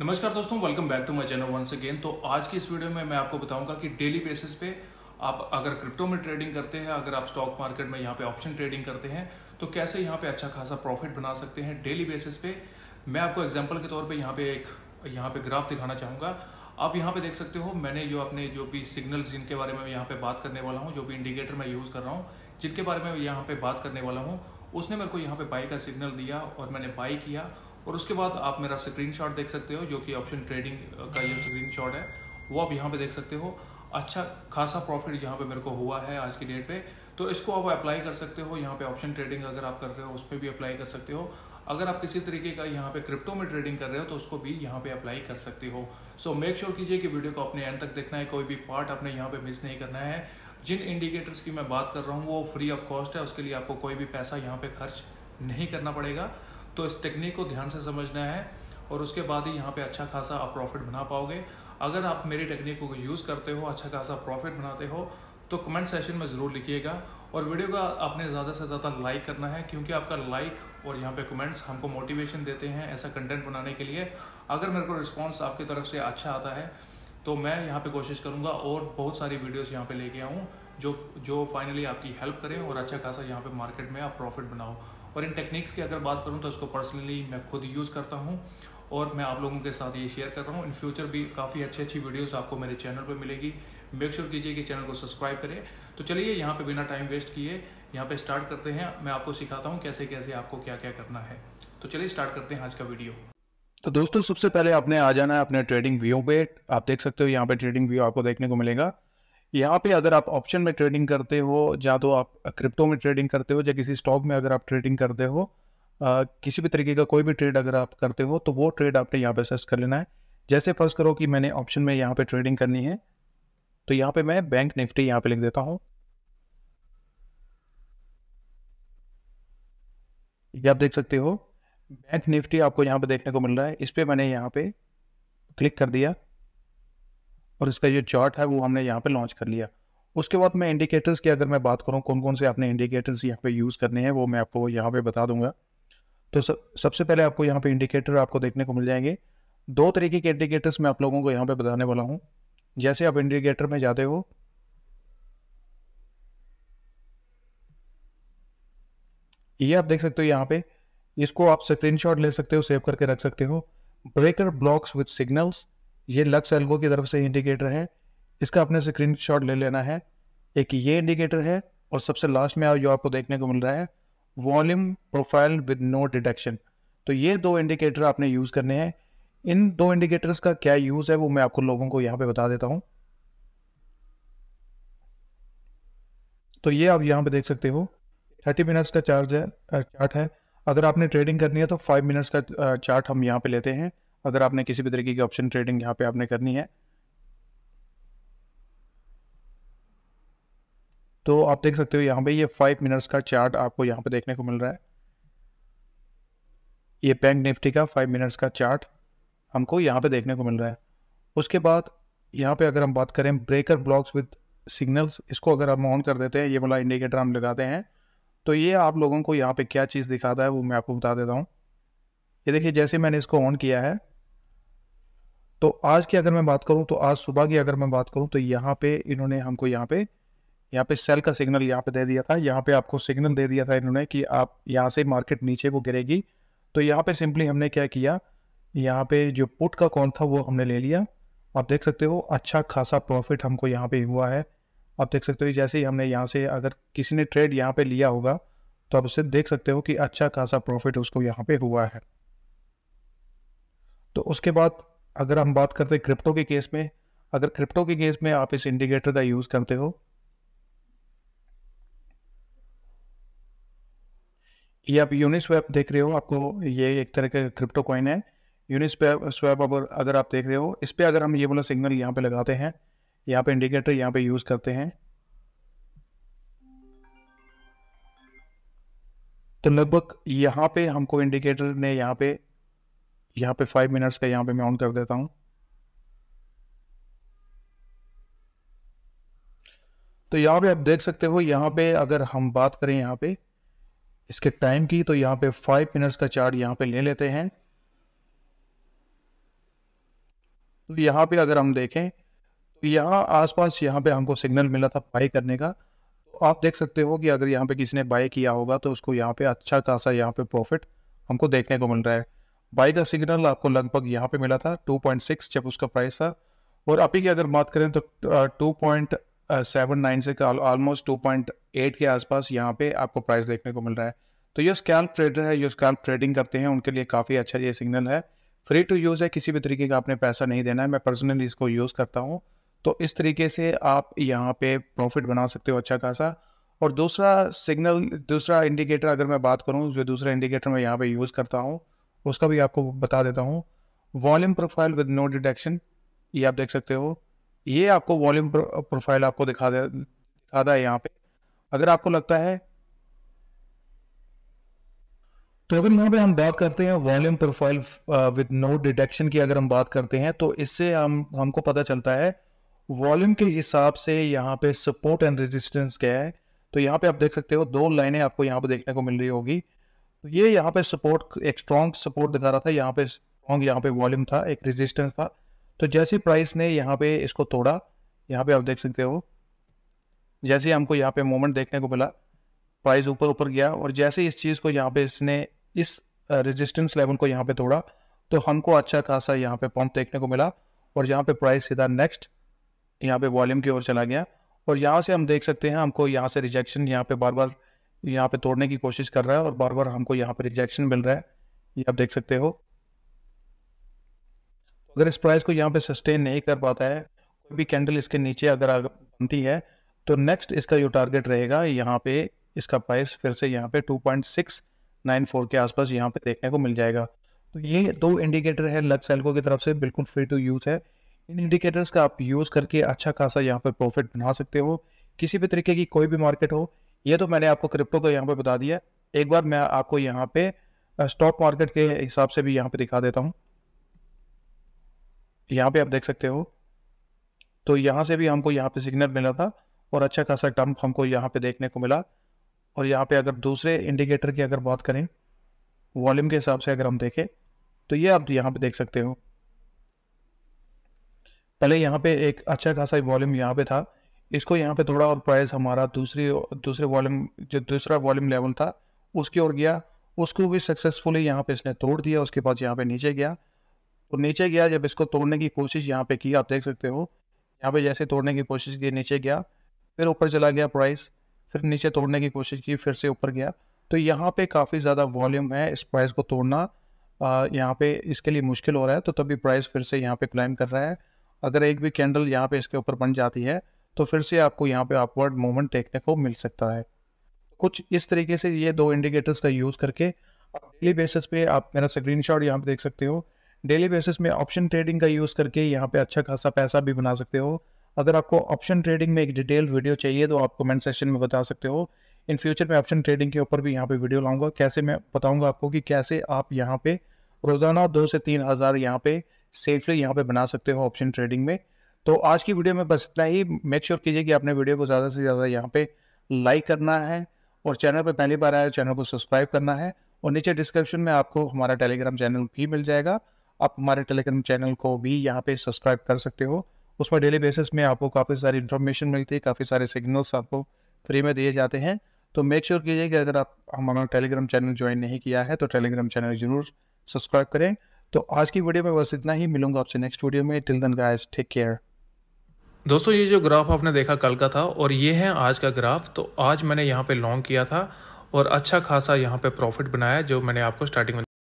नमस्कार दोस्तों welcome back to my channel once again तो आज की इस वीडियो में मैं आपको बताऊंगा कि डेली बेसिस पे आप अगर क्रिप्टो में ट्रेडिंग करते हैं अगर आप स्टॉक मार्केट में यहाँ पे ऑप्शन ट्रेडिंग करते हैं तो कैसे यहाँ पे अच्छा खासा प्रॉफिट बना सकते हैं डेली बेसिस पे मैं आपको एग्जाम्पल के तौर पर यहाँ पे एक यहाँ पे ग्राफ दिखाना चाहूंगा आप यहाँ पे देख सकते हो मैंने जो अपने जो भी सिग्नल जिनके बारे में यहाँ पे बात करने वाला हूँ जो भी इंडिकेटर मैं यूज़ कर रहा हूँ जिनके बारे में यहाँ पे बात करने वाला हूँ उसने मेरे को यहाँ पे बाई का सिग्नल दिया और मैंने बाई किया और उसके बाद आप मेरा स्क्रीन देख सकते हो जो कि ऑप्शन ट्रेडिंग का ये स्क्रीन है वो आप यहाँ पे देख सकते हो अच्छा खासा प्रॉफिट यहाँ पे मेरे को हुआ है आज की डेट पे तो इसको आप अप्लाई कर सकते हो यहाँ पे ऑप्शन ट्रेडिंग अगर आप कर रहे हो उस पर भी अप्लाई कर सकते हो अगर आप किसी तरीके का यहाँ पे क्रिप्टो में ट्रेडिंग कर रहे हो तो उसको भी यहाँ पे अप्लाई कर सकते हो सो मेक श्योर कीजिए कि वीडियो को अपने एंड तक देखना है कोई भी पार्ट आपने यहाँ पे मिस नहीं करना है जिन इंडिकेटर्स की मैं बात कर रहा हूँ वो फ्री ऑफ कॉस्ट है उसके लिए आपको कोई भी पैसा यहाँ पे खर्च नहीं करना पड़ेगा तो इस टेक्निक को ध्यान से समझना है और उसके बाद ही यहाँ पे अच्छा खासा आप प्रॉफिट बना पाओगे अगर आप मेरी टेक्निक को यूज़ करते हो अच्छा खासा प्रॉफिट बनाते हो तो कमेंट सेशन में ज़रूर लिखिएगा और वीडियो का आपने ज़्यादा से ज़्यादा लाइक करना है क्योंकि आपका लाइक और यहाँ पे कमेंट्स हमको मोटिवेशन देते हैं ऐसा कंटेंट बनाने के लिए अगर मेरे को रिस्पॉन्स आपकी तरफ से अच्छा आता है तो मैं यहाँ पे कोशिश करूँगा और बहुत सारी वीडियोस यहाँ पे लेके आऊँ जो जो फाइनली आपकी हेल्प करें और अच्छा खासा यहाँ पे मार्केट में आप प्रॉफिट बनाओ और इन टेक्निक्स की अगर बात करूँ तो इसको पर्सनली मैं खुद यूज़ करता हूँ और मैं आप लोगों के साथ ये शेयर कर रहा हूँ इन फ्यूचर भी काफ़ी अच्छी अच्छी वीडियोस आपको मेरे चैनल पर मिलेगी मेक श्योर कीजिए कि चैनल को सब्सक्राइब करें तो चलिए यहाँ पे बिना टाइम वेस्ट किए यहाँ पे स्टार्ट करते हैं मैं आपको सिखाता हूँ कैसे कैसे आपको क्या क्या करना है तो चलिए स्टार्ट करते हैं आज का वीडियो तो दोस्तों सबसे पहले आपने आ जाना है अपने ट्रेडिंग व्यू पे आप देख सकते हो यहाँ पे ट्रेडिंग व्यू आपको देखने को मिलेगा यहाँ पे अगर आप ऑप्शन में ट्रेडिंग करते हो या तो आप क्रिप्टो में ट्रेडिंग करते हो या किसी स्टॉक में अगर आप ट्रेडिंग करते हो आ, किसी भी तरीके का कोई भी ट्रेड अगर आप करते हो तो वो ट्रेड आपने यहाँ पे सर्च कर लेना है जैसे फर्स्ट करो कि मैंने ऑप्शन में यहाँ पे ट्रेडिंग करनी है तो यहाँ पे मैं बैंक निफ्टी यहाँ पे लिख देता हूँ ये आप देख सकते हो बैंक निफ्टी आपको यहाँ पे देखने को मिल रहा है इस पर मैंने यहाँ पे क्लिक कर दिया और इसका जो चार्ट है वो हमने यहाँ पे लॉन्च कर लिया उसके बाद मैं इंडिकेटर्स की अगर मैं बात करूँ कौन कौन से आपने इंडिकेटर्स यहाँ पे यूज़ करने हैं वो मैं आपको यहाँ पे बता दूंगा तो सब सबसे पहले आपको यहाँ पे इंडिकेटर आपको देखने को मिल जाएंगे दो तरीके के इंडिकेटर्स मैं आप लोगों को यहाँ पे बताने वाला हूँ जैसे आप इंडिकेटर में जाते हो ये आप देख सकते हो यहाँ पे इसको आप स्क्रीनशॉट ले सकते हो सेव करके रख सकते हो ब्रेकर ब्लॉक्स विथ सिग्नल्स ये लक्स एल्गो की तरफ से इंडिकेटर है इसका अपने स्क्रीन शॉट ले लेना है एक ये इंडिकेटर है और सबसे लास्ट में जो आपको देखने को मिल रहा है volume profile with no detection तो ये दो इंडिकेटर आपने यूज़ करने हैं इन दो इंडिकेटर्स का क्या यूज़ है वो मैं आपको लोगों को यहाँ पे बता देता हूँ तो ये आप यहाँ पे देख सकते हो थर्टी मिनट्स का चार्ज है चार्ट है अगर आपने ट्रेडिंग करनी है तो फाइव मिनट्स का चार्ट हम यहाँ पे लेते हैं अगर आपने किसी भी तरीके की ऑप्शन ट्रेडिंग यहाँ पे आपने करनी है तो आप देख सकते हो यहाँ पे ये फाइव मिनट्स का चार्ट आपको यहाँ पे देखने को मिल रहा है ये बैंक निफ्टी का फाइव मिनट्स का चार्ट हमको यहाँ पे देखने को मिल रहा है उसके बाद यहाँ पे अगर हम बात करें ब्रेकर ब्लॉक्स विद सिग्नल्स इसको अगर हम ऑन कर देते हैं ये वाला इंडिकेटर हम लगाते हैं तो ये आप लोगों को यहाँ पे क्या चीज़ दिखाता है वो मैं आपको बता देता हूँ ये देखिए जैसे मैंने इसको ऑन किया है तो आज की अगर मैं बात करूं तो आज सुबह की अगर मैं बात करूं तो यहाँ पे इन्होंने हमको यहाँ पे यहाँ पे सेल का सिग्नल यहाँ पे दे दिया था यहाँ पे आपको सिग्नल दे दिया था इन्होंने कि आप यहाँ से मार्केट नीचे को गिरेगी तो यहाँ पे सिंपली हमने क्या किया यहाँ पे जो पुट का कौन था वो हमने ले लिया आप देख सकते हो अच्छा खासा प्रॉफिट हमको यहाँ पे हुआ है आप देख सकते हो जैसे ही हमने यहाँ से अगर किसी ने ट्रेड यहाँ पे लिया होगा तो आप उसे देख सकते हो कि अच्छा खासा प्रॉफिट उसको यहाँ पे हुआ है तो उसके बाद अगर हम बात करते हैं क्रिप्टो के केस में अगर क्रिप्टो के केस में आप इस इंडिकेटर का यूज़ करते हो ये आप यूनिस्वैप देख रहे हो आपको ये एक तरह का क्रिप्टो कॉइन है यूनिस्वैप स्वैप अब अगर आप देख रहे हो इस पर अगर हम ये वाला सिग्नल यहाँ पे लगाते हैं यहाँ पे इंडिकेटर यहाँ पे यूज़ करते हैं तो लगभग यहाँ पे हमको इंडिकेटर ने यहाँ पे यहाँ पे फाइव मिनट्स का यहाँ पे मैं ऑन कर देता हूँ तो यहाँ पे आप देख सकते हो यहाँ पे अगर हम बात करें यहाँ पे इसके टाइम की तो यहाँ पे फाइव मिनट्स का चार्ट यहाँ पे ले लेते हैं तो यहाँ पे अगर हम देखें तो यहाँ आसपास यहाँ पे हमको सिग्नल मिला था बाई करने का तो आप देख सकते हो कि अगर यहाँ पे किसी ने बाई किया होगा तो उसको यहाँ पे अच्छा खासा यहाँ पे प्रॉफिट हमको देखने को मिल रहा है बाई का सिग्नल आपको लगभग यहाँ पे मिला था 2.6 जब उसका प्राइस था और अभी की अगर बात करें तो 2.79 से ऑलमोस्ट 2.8 के आसपास यहाँ पे आपको प्राइस देखने को मिल रहा है तो ये स्कैल्प ट्रेडर है जो स्कैल्प ट्रेडिंग करते हैं उनके लिए काफ़ी अच्छा ये सिग्नल है फ्री टू यूज़ है किसी भी तरीके का आपने पैसा नहीं देना है मैं पर्सनली इसको यूज़ करता हूँ तो इस तरीके से आप यहाँ पे प्रॉफिट बना सकते हो अच्छा खासा और दूसरा सिग्नल दूसरा इंडिकेटर अगर मैं बात करूँ जो दूसरा इंडिकेटर मैं यहाँ पे यूज़ करता हूँ उसका भी आपको बता देता हूँ volume profile with no detection ये आप देख सकते हो ये आपको वॉल्यूम प्रोफाइल आपको दिखा दे दिखाता है यहाँ पे अगर आपको लगता है तो अगर यहाँ पे हम बात करते हैं volume profile with no detection की अगर हम बात करते हैं तो इससे हम हमको पता चलता है वॉल्यूम के हिसाब से यहाँ पे सपोर्ट एंड रेजिस्टेंस क्या है तो यहाँ पे आप देख सकते हो दो लाइनें आपको यहाँ पे देखने को मिल रही होगी तो ये यहाँ पे सपोर्ट एक स्ट्रॉन्ग सपोर्ट दिखा रहा था यहाँ पे स्ट्रॉन्ग यहाँ पे वॉल्यूम था एक रेजिस्टेंस था तो जैसे प्राइस ने यहाँ पे इसको तोड़ा यहाँ पे आप देख सकते हो जैसे हमको यहाँ पे मोमेंट देखने को मिला प्राइस ऊपर ऊपर गया और जैसे इस चीज़ को यहाँ पे इसने इस रेजिस्टेंस लेवल को यहाँ पे तोड़ा तो हमको अच्छा खासा यहाँ पे पंप देखने को मिला और यहाँ पे प्राइस सीधा नेक्स्ट यहाँ पे वॉल्यूम की ओर चला गया और यहाँ से हम देख सकते हैं हमको यहाँ से रिजेक्शन यहाँ पे बार बार यहाँ पे तोड़ने की कोशिश कर रहा है और बार बार हमको यहाँ पे रिजेक्शन मिल रहा है ये आप देख सकते हो अगर इस प्राइस को यहाँ पे सस्टेन नहीं कर पाता है कोई भी कैंडल इसके नीचे अगर बनती है तो नेक्स्ट इसका जो टारगेट रहेगा यहाँ पे इसका प्राइस फिर से यहाँ पे 2.694 के आसपास यहाँ पे देखने को मिल जाएगा तो ये दो इंडिकेटर है लग एल्को की तरफ से बिल्कुल फ्री टू यूज़ है इन इंडिकेटर्स का आप यूज़ करके अच्छा खासा यहाँ पर प्रॉफिट बना सकते हो किसी भी तरीके की कोई भी मार्केट हो ये तो मैंने आपको क्रिप्टो का यहाँ पे बता दिया एक बार मैं आपको यहाँ पे स्टॉक मार्केट के हिसाब से भी यहाँ पे दिखा देता हूँ यहाँ पे आप देख सकते हो तो यहाँ से भी हमको यहाँ पे सिग्नल मिला था और अच्छा खासा टम्प हमको यहाँ पे देखने को मिला और यहाँ पे अगर दूसरे इंडिकेटर की अगर बात करें वॉल्यूम के हिसाब से अगर हम देखें तो ये आप यहाँ पे देख सकते हो पहले यहाँ पे एक अच्छा खासा वॉल्यूम यहाँ पे था इसको यहाँ पे थोड़ा और प्राइस हमारा दूसरी दूसरे वॉल्यूम जो दूसरा वॉल्यूम लेवल था उसकी ओर गया उसको भी सक्सेसफुली यहाँ पे इसने तोड़ दिया उसके बाद यहाँ पे नीचे गया तो नीचे गया जब इसको तोड़ने की कोशिश यहाँ पे की आप देख सकते हो यहाँ पे जैसे तोड़ने की कोशिश की नीचे गया फिर ऊपर चला गया प्राइस फिर नीचे तोड़ने की कोशिश की फिर से ऊपर गया तो यहाँ पे काफ़ी ज़्यादा वॉल्यूम है इस प्राइस को तोड़ना यहाँ पे इसके लिए मुश्किल हो रहा है तो तभी प्राइस फिर से यहाँ पे क्लाइम कर रहा है अगर एक भी कैंडल यहाँ पे इसके ऊपर बन जाती है तो फिर से आपको यहाँ पे अपवर्ड मूवमेंट देखने को मिल सकता है कुछ इस तरीके से ये दो इंडिकेटर्स का यूज़ करके आप डेली बेसिस पे आप मेरा स्क्रीन शॉट यहाँ पे देख सकते हो डेली बेसिस में ऑप्शन ट्रेडिंग का यूज़ करके यहाँ पे अच्छा खासा पैसा भी बना सकते हो अगर आपको ऑप्शन ट्रेडिंग में एक डिटेल वीडियो चाहिए तो आप कमेंट सेशन में बता सकते हो इन फ्यूचर में ऑप्शन ट्रेडिंग के ऊपर भी यहाँ पे वीडियो लाऊंगा कैसे मैं बताऊंगा आपको कि कैसे आप यहाँ पे रोज़ाना दो से तीन हज़ार यहाँ पे सेफली यहाँ पे बना सकते हो ऑप्शन ट्रेडिंग में तो आज की वीडियो में बस इतना ही मेक श्योर कीजिए कि आपने वीडियो को ज़्यादा से ज़्यादा यहाँ पे लाइक करना है और चैनल पर पहली बार आया चैनल को सब्सक्राइब करना है और नीचे डिस्क्रिप्शन में आपको हमारा टेलीग्राम चैनल भी मिल जाएगा आप हमारे टेलीग्राम चैनल को भी यहाँ पे सब्सक्राइब कर सकते हो उसमें डेली बेसिस में आपको काफ़ी सारी इन्फॉर्मेशन मिलती है काफ़ी सारे सिग्नल्स आपको फ्री में दिए जाते हैं तो मेक श्योर कीजिए कि अगर आप हमारा टेलीग्राम चैनल ज्वाइन नहीं किया है तो टेलीग्राम चैनल जरूर सब्सक्राइब करें तो आज की वीडियो में बस इतना ही मिलूंगा आपसे नेक्स्ट वीडियो में till then guys take care दोस्तों ये जो ग्राफ आपने देखा कल का था और ये है आज का ग्राफ तो आज मैंने यहाँ पे लॉन्ग किया था और अच्छा खासा यहाँ पे प्रॉफिट बनाया जो मैंने आपको स्टार्टिंग में